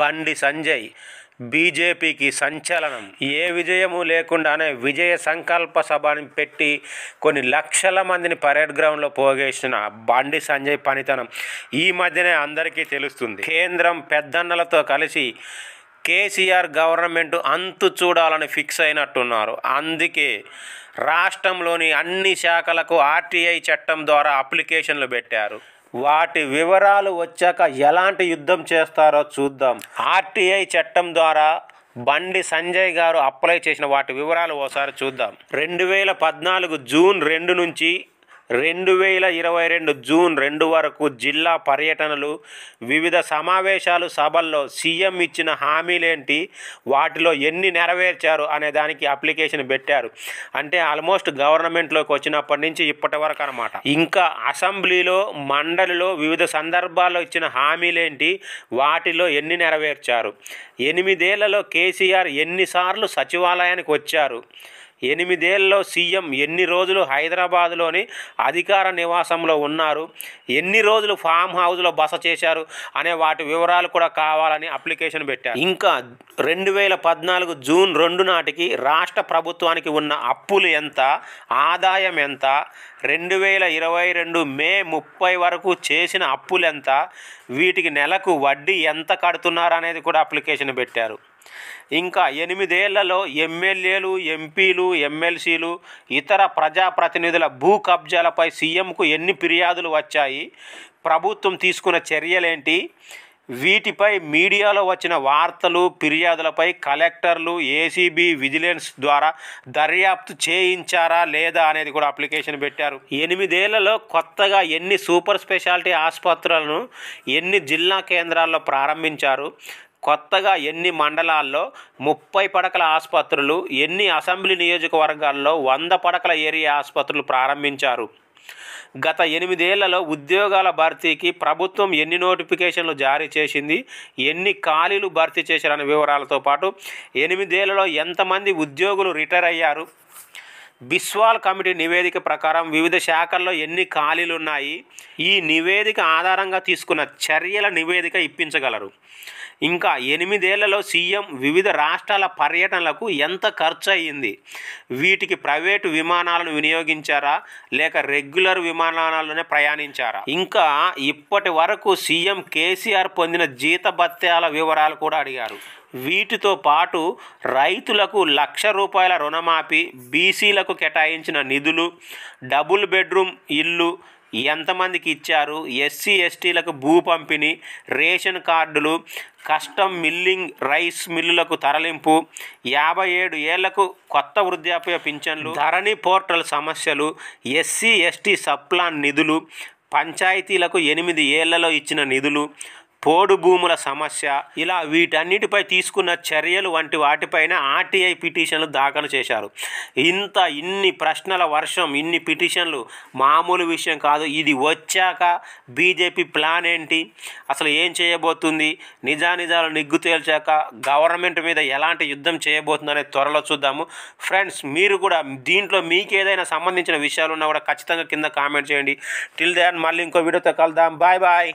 బండి సంజయ్ బీజేపీకి సంచలనం ఏ విజయము లేకుండానే విజయ సంకల్ప సభని పెట్టి కొన్ని లక్షల మందిని పరేడ్ గ్రౌండ్లో పోగేసిన బండి సంజయ్ పనితనం ఈ మధ్యనే అందరికీ తెలుస్తుంది కేంద్రం పెద్దన్నలతో కలిసి కేసీఆర్ గవర్నమెంట్ అంతు చూడాలని ఫిక్స్ అయినట్టున్నారు అందుకే రాష్ట్రంలోని అన్ని శాఖలకు ఆర్టీఐ చట్టం ద్వారా అప్లికేషన్లు పెట్టారు వాటి వివరాలు వచ్చాక ఎలాంటి యుద్ధం చేస్తారో చూద్దాం ఆర్టీఐ చట్టం ద్వారా బండి సంజయ్ గారు అప్లై చేసిన వాటి వివరాలు ఓసారి చూద్దాం రెండు వేల పద్నాలుగు జూన్ రెండు నుంచి రెండు వేల ఇరవై రెండు జూన్ రెండు వరకు జిల్లా పర్యటనలు వివిధ సమావేశాలు సభల్లో సీఎం ఇచ్చిన హామీలేంటి వాటిలో ఎన్ని నెరవేర్చారు అనే దానికి అప్లికేషన్ పెట్టారు అంటే ఆల్మోస్ట్ గవర్నమెంట్లోకి వచ్చినప్పటి నుంచి ఇప్పటి వరకు అనమాట ఇంకా అసెంబ్లీలో మండలిలో వివిధ సందర్భాల్లో ఇచ్చిన హామీలేంటి వాటిలో ఎన్ని నెరవేర్చారు ఎనిమిదేళ్లలో కేసీఆర్ ఎన్నిసార్లు సచివాలయానికి వచ్చారు ఎనిమిదేళ్లలో సీఎం ఎన్ని రోజులు హైదరాబాద్లోని అధికార నివాసంలో ఉన్నారు ఎన్ని రోజులు ఫామ్ హౌస్లో బస చేశారు అనే వాటి వివరాలు కూడా కావాలని అప్లికేషన్ పెట్టారు ఇంకా రెండు వేల పద్నాలుగు జూన్ రెండు నాటికి రాష్ట్ర ప్రభుత్వానికి ఉన్న అప్పులు ఎంత ఆదాయం ఎంత రెండు వేల ఇరవై రెండు మే ముప్పై వరకు చేసిన అప్పులు ఎంత వీటికి నెలకు వడ్డీ ఎంత కడుతున్నారు అనేది కూడా అప్లికేషన్ పెట్టారు ఇంకా ఎనిమిదేళ్లలో ఎమ్మెల్యేలు ఎంపీలు ఎమ్మెల్సీలు ఇతర ప్రజాప్రతినిధుల భూ కబ్జాలపై సీఎంకు ఎన్ని ఫిర్యాదులు వచ్చాయి ప్రభుత్వం తీసుకున్న చర్యలేంటి వీటిపై మీడియాలో వచ్చిన వార్తలు ఫిర్యాదులపై కలెక్టర్లు ఏసీబీ విజిలెన్స్ ద్వారా దర్యాప్తు చేయించారా లేదా అనేది కూడా అప్లికేషన్ పెట్టారు ఎనిమిదేళ్లలో కొత్తగా ఎన్ని సూపర్ స్పెషాలిటీ ఆసుపత్రులను ఎన్ని జిల్లా కేంద్రాల్లో ప్రారంభించారు కొత్తగా ఎన్ని మండలాల్లో ముప్పై పడకల ఆసుపత్రులు ఎన్ని అసెంబ్లీ నియోజకవర్గాల్లో వంద పడకల ఏరియా ఆసుపత్రులు ప్రారంభించారు గత ఎనిమిదేళ్లలో ఉద్యోగాల భర్తీకి ప్రభుత్వం ఎన్ని నోటిఫికేషన్లు జారీ చేసింది ఎన్ని ఖాళీలు భర్తీ చేశారనే వివరాలతో పాటు ఎనిమిదేళ్లలో ఎంతమంది ఉద్యోగులు రిటైర్ అయ్యారు బిస్వాల్ కమిటీ నివేదిక ప్రకారం వివిధ శాఖల్లో ఎన్ని ఖాళీలు ఉన్నాయి ఈ నివేదిక ఆధారంగా తీసుకున్న చర్యల నివేదిక ఇప్పించగలరు ఇంకా ఎనిమిదేళ్లలో సీఎం వివిధ రాష్ట్రాల పర్యటనలకు ఎంత ఖర్చు అయ్యింది వీటికి ప్రైవేటు విమానాలను వినియోగించారా లేక రెగ్యులర్ విమానాలలోనే ప్రయాణించారా ఇంకా ఇప్పటి వరకు సీఎం కేసీఆర్ పొందిన జీతభత్యాల వివరాలు కూడా అడిగారు వీటితో పాటు రైతులకు లక్ష రూపాయల రుణమాఫీ బీసీలకు కేటాయించిన నిధులు డబుల్ బెడ్రూమ్ ఇల్లు ఎంతమందికి ఇచ్చారు ఎస్సీ ఎస్టీలకు భూ పంపిణీ రేషన్ కార్డులు కస్టమ్ మిల్లింగ్ రైస్ మిల్లులకు తరలింపు యాభై ఏడు ఏళ్లకు కొత్త వృద్ధాప్య పింఛన్లు ధరణి పోర్టల్ సమస్యలు ఎస్సీ ఎస్టీ సప్లాన్ నిధులు పంచాయతీలకు ఎనిమిది ఏళ్లలో ఇచ్చిన నిధులు పోడు భూముల సమస్య ఇలా వీటన్నిటిపై తీసుకున్న చర్యలు వంటి వాటిపైన ఆర్టీఐ పిటిషన్లు దాఖలు చేశారు ఇంత ఇన్ని ప్రశ్నల వర్షం ఇన్ని పిటిషన్లు మామూలు విషయం కాదు ఇది వచ్చాక బీజేపీ ప్లాన్ ఏంటి అసలు ఏం చేయబోతుంది నిజానిజాలు నిగ్గు తేల్చాక గవర్నమెంట్ మీద ఎలాంటి యుద్ధం చేయబోతుందనే త్వరలో చూద్దాము ఫ్రెండ్స్ మీరు కూడా దీంట్లో మీకు ఏదైనా సంబంధించిన విషయాలు ఉన్నా కూడా ఖచ్చితంగా కింద కామెంట్ చేయండి టిల్ దాన్ మళ్ళీ ఇంకో వీడియోతో కలుద్దాం బాయ్ బాయ్